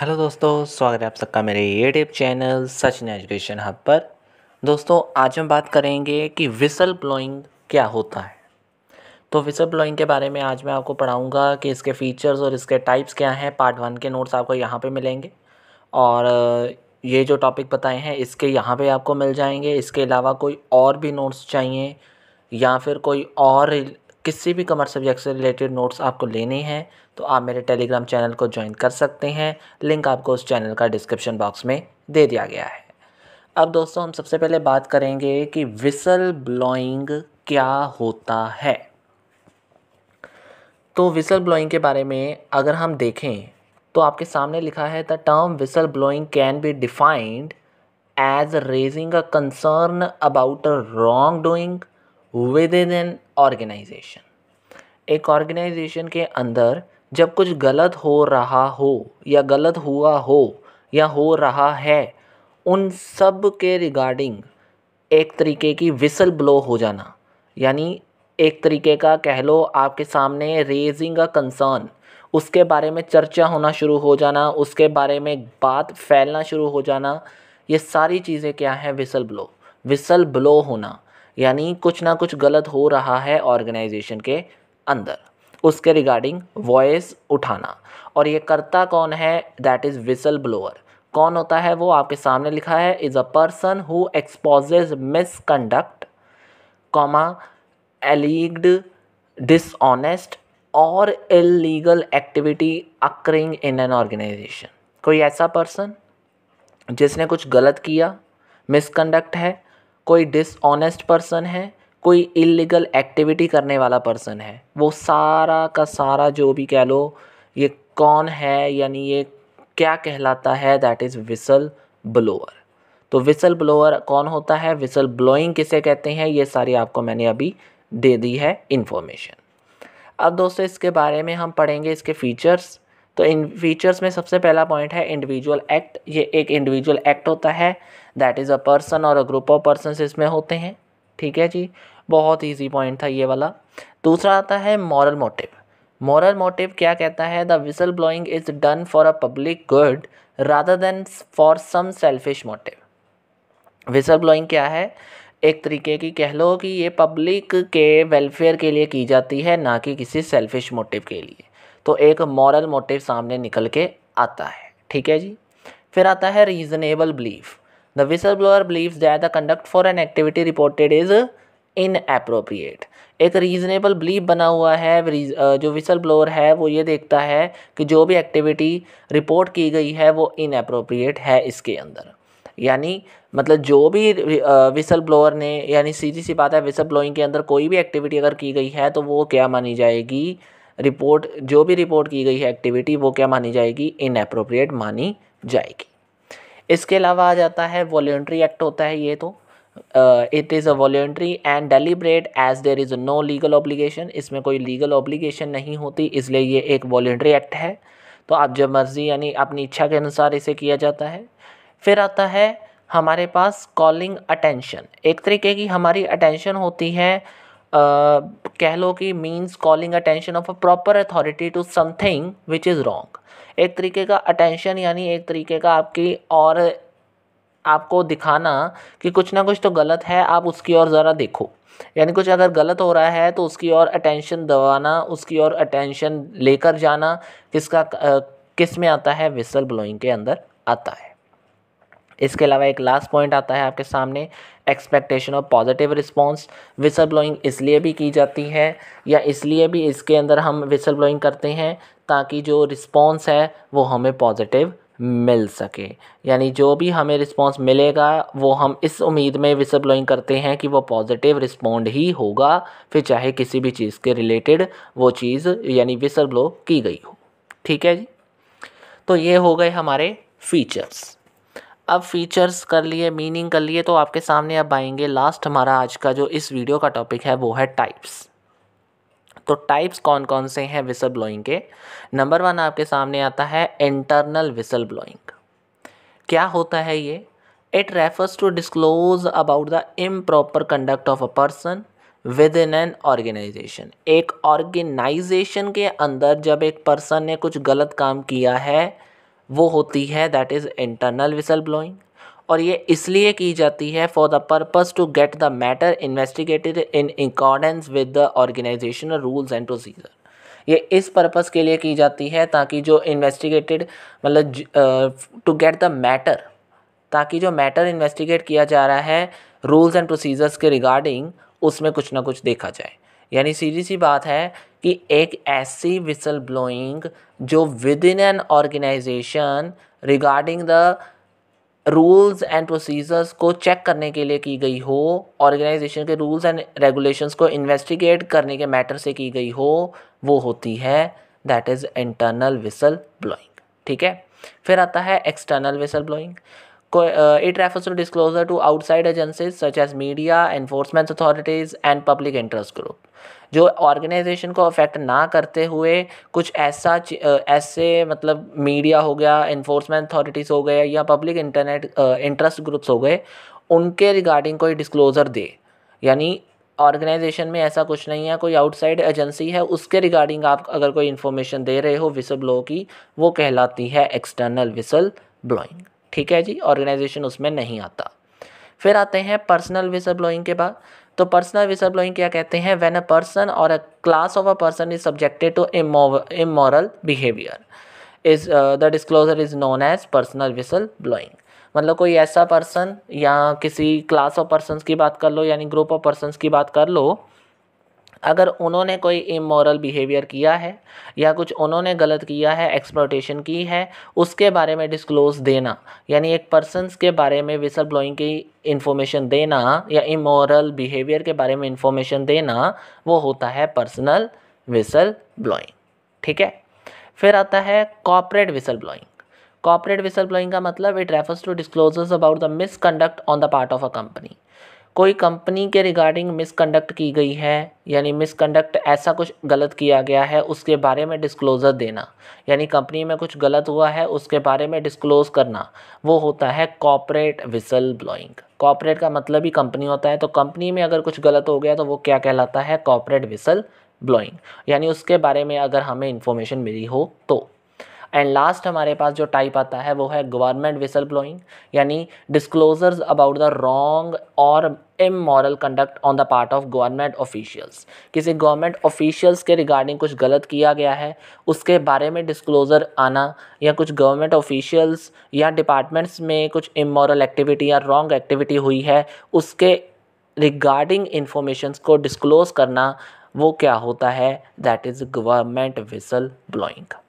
hello दोस्तों स्वागत है आप सबका मेरे YouTube e channel Sachin education hub पर दोस्तों आज हम बात करेंगे कि विसल ब्लोइंग क्या होता है तो विसल ब्लोइंग के बारे में आज मैं आपको पढ़ाऊँगा कि इसके फ़ीचर्स और इसके टाइप्स क्या हैं पार्ट वन के नोट्स आपको यहाँ पे मिलेंगे और ये जो टॉपिक बताए हैं इसके यहाँ पर आपको मिल जाएंगे इसके अलावा कोई और भी नोट्स चाहिए या फिर कोई और किसी भी कमर्स सब्जेक्ट से रिलेटेड नोट्स आपको लेने हैं तो आप मेरे टेलीग्राम चैनल को ज्वाइन कर सकते हैं लिंक आपको उस चैनल का डिस्क्रिप्शन बॉक्स में दे दिया गया है अब दोस्तों हम सबसे पहले बात करेंगे कि विसल ब्लॉइंग क्या होता है तो विसल ब्लॉइंग के बारे में अगर हम देखें तो आपके सामने लिखा है the term whistle blowing can be defined as raising a concern about a wrongdoing within an organisation एक ऑर्गेनाइजेशन के अंदर जब कुछ गलत हो रहा हो या गलत हुआ हो या हो रहा है उन सब के रिगार्डिंग एक तरीके की विसल ब्लो हो जाना यानी एक तरीके का कह लो आपके सामने रेजिंग अ कंसर्न उसके बारे में चर्चा होना शुरू हो जाना उसके बारे में बात फैलना शुरू हो जाना ये सारी चीज़ें क्या हैं विसल ब्लो विसल ब्लो होना यानी कुछ ना कुछ गलत हो रहा है ऑर्गेनाइजेशन के अंदर उसके रिगार्डिंग वॉइस उठाना और ये करता कौन है दैट इज़ विसल ब्लोअर कौन होता है वो आपके सामने लिखा है is a person who exposes misconduct comma alleged dishonest or illegal activity occurring in an organisation कोई ऐसा पर्सन जिसने कुछ गलत किया मिसकंडक्ट है कोई डिसऑनेस्ट पर्सन है कोई इलीगल एक्टिविटी करने वाला पर्सन है वो सारा का सारा जो भी कह लो ये कौन है यानी ये क्या कहलाता है दैट इज़ विसल ब्लोअर तो विसल ब्लोअर कौन होता है विसल ब्लोइंग किसे कहते हैं ये सारी आपको मैंने अभी दे दी है इन्फॉर्मेशन अब दोस्तों इसके बारे में हम पढ़ेंगे इसके फीचर्स तो इन फीचर्स में सबसे पहला पॉइंट है इंडिविजुअल एक्ट ये एक इंडिविजुअल एक्ट होता है that is a person or a group of person इसमें होते हैं ठीक है जी बहुत ईजी पॉइंट था ये वाला दूसरा आता है मॉरल मोटिव मॉरल मोटिव क्या कहता है the whistle blowing is done for a public good rather than for some selfish motive whistle blowing क्या है एक तरीके की कह लो कि ये पब्लिक के वेलफेयर के लिए की जाती है ना कि किसी सेल्फिश मोटिव के लिए तो एक मॉरल मोटिव सामने निकल के आता है ठीक है जी फिर आता है reasonable belief the whistle blower believe that the conduct for an activity reported is inappropriate एक रीज़नेबल बिलीव बना हुआ है जो विसल ब्लोअर है वो ये देखता है कि जो भी एक्टिविटी रिपोर्ट की गई है वो इनएप्रोप्रिएट है इसके अंदर यानी मतलब जो भी विसल ब्लोअर ने यानी सीधी सी बात है विसल ब्लोइंग के अंदर कोई भी एक्टिविटी अगर की गई है तो वो क्या मानी जाएगी रिपोर्ट जो भी रिपोर्ट की गई है एक्टिविटी वो क्या मानी जाएगी इनएप्रोप्रिएट मानी जाएगी इसके अलावा आ जाता है वॉल्ट्री एक्ट होता है ये तो uh, it is a voluntary and deliberate as there is no legal obligation इसमें कोई legal obligation नहीं होती इसलिए ये एक voluntary act है तो आप जब मर्ज़ी यानी अपनी इच्छा के अनुसार इसे किया जाता है फिर आता है हमारे पास कॉलिंग अटेंशन एक तरीके की हमारी अटेंशन होती है Uh, कह लो कि means calling attention of a proper authority to something which is wrong एक तरीके का अटेंशन यानी एक तरीके का आपकी और आपको दिखाना कि कुछ ना कुछ तो गलत है आप उसकी ओर ज़रा देखो यानी कुछ अगर गलत हो रहा है तो उसकी ओर अटेंशन दबाना उसकी ओर अटेंशन लेकर जाना किसका किस में आता है विसल ब्लोइंग के अंदर आता है इसके अलावा एक लास्ट पॉइंट आता है आपके सामने expectation of positive response whistle blowing इसलिए भी की जाती है या इसलिए भी इसके अंदर हम विसल ब्लोइंग करते हैं ताकि जो रिस्पॉन्स है वो हमें पॉजिटिव मिल सके यानी जो भी हमें रिस्पांस मिलेगा वो हम इस उम्मीद में विसर ब्लोइंग करते हैं कि वो पॉजिटिव रिस्पॉन्ड ही होगा फिर चाहे किसी भी चीज़ के रिलेटेड वो चीज़ यानी विसर ब्लो की गई हो ठीक है जी तो ये हो गए हमारे फीचर्स अब फीचर्स कर लिए मीनिंग कर लिए तो आपके सामने अब आएंगे लास्ट हमारा आज का जो इस वीडियो का टॉपिक है वो है टाइप्स तो टाइप्स कौन कौन से हैं विसल ब्लोइंग के नंबर वन आपके सामने आता है इंटरनल विसल ब्लोइंग क्या होता है ये it refers to disclose about the improper conduct of a person within an organisation एक ऑर्गेनाइजेशन के अंदर जब एक पर्सन ने कुछ गलत काम किया है वो होती है that is internal whistle blowing और ये इसलिए की जाती है for the purpose to get the matter investigated in accordance with the organisational rules and procedure ये इस पर्पज़ के लिए की जाती है ताकि जो इन्वेस्टिगेटेड मतलब टू गेट द मैटर ताकि जो मैटर इन्वेस्टिगेट किया जा रहा है रूल्स एंड प्रोसीजर्स के रिगार्डिंग उसमें कुछ ना कुछ देखा जाए यानी सीधी सी बात है कि एक ऐसी विसल ब्लोइंग जो within an organisation regarding the rules and procedures को चेक करने के लिए की गई हो ऑर्गेनाइजेशन के रूल्स एंड रेगुलेशंस को इन्वेस्टिगेट करने के मैटर से की गई हो वो होती है that is internal whistle blowing ठीक है फिर आता है external whistle blowing it refers to disclosure to outside agencies such as media enforcement authorities and public interest group जो ऑर्गेनाइजेशन को अफेक्ट ना करते हुए कुछ ऐसा ऐसे मतलब मीडिया हो गया इन्फोर्समेंट अथॉरिटीज़ हो गए या पब्लिक इंटरनेट इंटरेस्ट ग्रुप्स हो गए उनके रिगार्डिंग कोई डिस्क्लोज़र दे यानी ऑर्गेनाइजेशन में ऐसा कुछ नहीं है कोई आउटसाइड एजेंसी है उसके रिगार्डिंग आप अगर कोई इन्फॉर्मेशन दे रहे हो विसल ब्लो की वो कहलाती है एक्सटर्नल विसल ब्लोइंग ठीक है जी ऑर्गेनाइजेशन उसमें नहीं आता फिर आते हैं पर्सनल विसल ब्लोइंग के बाद तो पर्सनल विसल क्या कहते हैं when a person or a class of a person is subjected to immoral behaviour is the disclosure is known as personal whistle blowing मतलब कोई ऐसा पर्सन या किसी क्लास ऑफ पर्सन की बात कर लो यानी ग्रुप ऑफ पर्सन की बात कर लो अगर उन्होंने कोई इमोरल बिहेवियर किया है या कुछ उन्होंने गलत किया है एक्सप्लोटेशन की है उसके बारे में डिस्क्लोज़ देना यानी एक पर्सनस के बारे में विसल ब्लोइंग की इन्फॉर्मेशन देना या इमोरल बिहेवियर के बारे में इन्फॉर्मेशन देना वो होता है पर्सनल विसल ब्लोइंग ठीक है फिर आता है corporate whistle blowing corporate whistle blowing का मतलब it refers to disclose about the misconduct on the part of a company कोई कंपनी के रिगार्डिंग मिसकंडक्ट की गई है यानी मिसकंडक्ट ऐसा कुछ गलत किया गया है उसके बारे में डिस्क्लोज़र देना यानी कंपनी में कुछ गलत हुआ है उसके बारे में डिस्क्लोज़ करना वो होता है कॉपरेट विसल ब्लोइंग कॉपरेट का मतलब ही कंपनी होता है तो कंपनी में अगर कुछ गलत हो गया तो वो क्या कहलाता है कॉपरेट विसल ब्लोइंग यानी उसके बारे में अगर हमें इन्फॉर्मेशन मिली हो तो एंड लास्ट हमारे पास जो टाइप आता है वो है गवर्नमेंट विसल ब्लोइंग यानी disclosures about the wrong or immoral conduct on the part of government officials किसी गवर्नमेंट ऑफिशियल्स के रिगार्डिंग कुछ गलत किया गया है उसके बारे में डिस्क्लोज़र आना या कुछ गवर्नमेंट ऑफिशियल्स या डिपार्टमेंट्स में कुछ इमोरल एक्टिविटी या रॉन्ग एक्टिविटी हुई है उसके रिगार्डिंग इन्फॉर्मेशंस को डिस्क्लोज़ करना वो क्या होता है that is government whistle blowing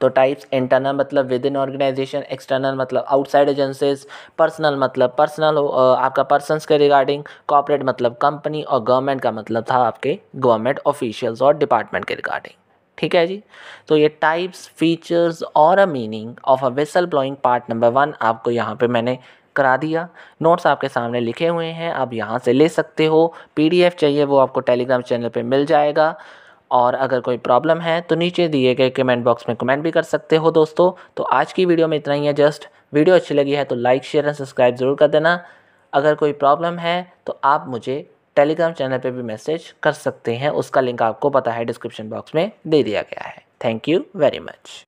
तो टाइप्स इंटरनल मतलब विद इन ऑर्गेनाइजेशन एक्सटर्नल मतलब आउटसाइड एजेंसीज पर्सनल मतलब पर्सनल हो आपका पर्सनस के रिगार्डिंग कॉपरेट मतलब कंपनी और गवर्नमेंट का मतलब था आपके गवर्नमेंट ऑफिशियल्स और डिपार्टमेंट के रिगार्डिंग ठीक है जी तो ये टाइप्स फीचर्स और a meaning of a whistle blowing part number one आपको यहाँ पर मैंने करा दिया नोट्स आपके सामने लिखे हुए हैं आप यहाँ से ले सकते हो पी चाहिए वो आपको टेलीग्राम चैनल पर मिल जाएगा और अगर कोई प्रॉब्लम है तो नीचे दिए गए कमेंट बॉक्स में कमेंट भी कर सकते हो दोस्तों तो आज की वीडियो में इतना ही है जस्ट वीडियो अच्छी लगी है तो लाइक शेयर एंड सब्सक्राइब ज़रूर कर देना अगर कोई प्रॉब्लम है तो आप मुझे टेलीग्राम चैनल पर भी मैसेज कर सकते हैं उसका लिंक आपको पता है डिस्क्रिप्शन बॉक्स में दे दिया गया है थैंक यू वेरी मच